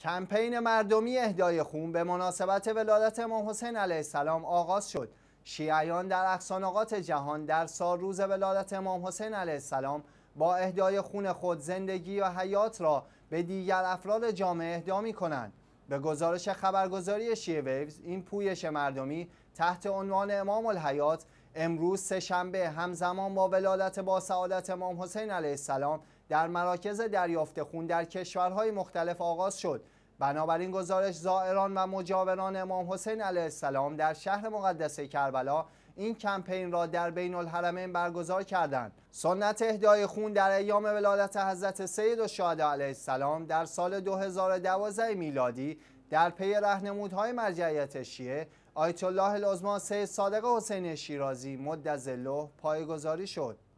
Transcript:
کمپین مردمی اهدای خون به مناسبت ولادت امام حسین علیه السلام آغاز شد. شیعیان در اقصانقات جهان در سال روز ولادت امام حسین علیه السلام با اهدای خون خود زندگی و حیات را به دیگر افراد جامعه اهدا می کنند. به گزارش خبرگزاری شیعه ویوز این پویش مردمی تحت عنوان امام الحیات امروز سهشنبه همزمان با ولادت با سعادت امام حسین علیه السلام در مراکز دریافت خون در کشورهای مختلف آغاز شد بنابراین گزارش زائران و مجاوران امام حسین علیه السلام در شهر مقدس کربلا این کمپین را در بین الحرمین برگزار کردند سنت اهدای خون در ایام ولادت حضرت سید و علیه السلام در سال 2012 میلادی در پی رهنمودهای مرجعیت شیعه آیت الله لازمان سید صادق حسین شیرازی مدت زلو پایگذاری شد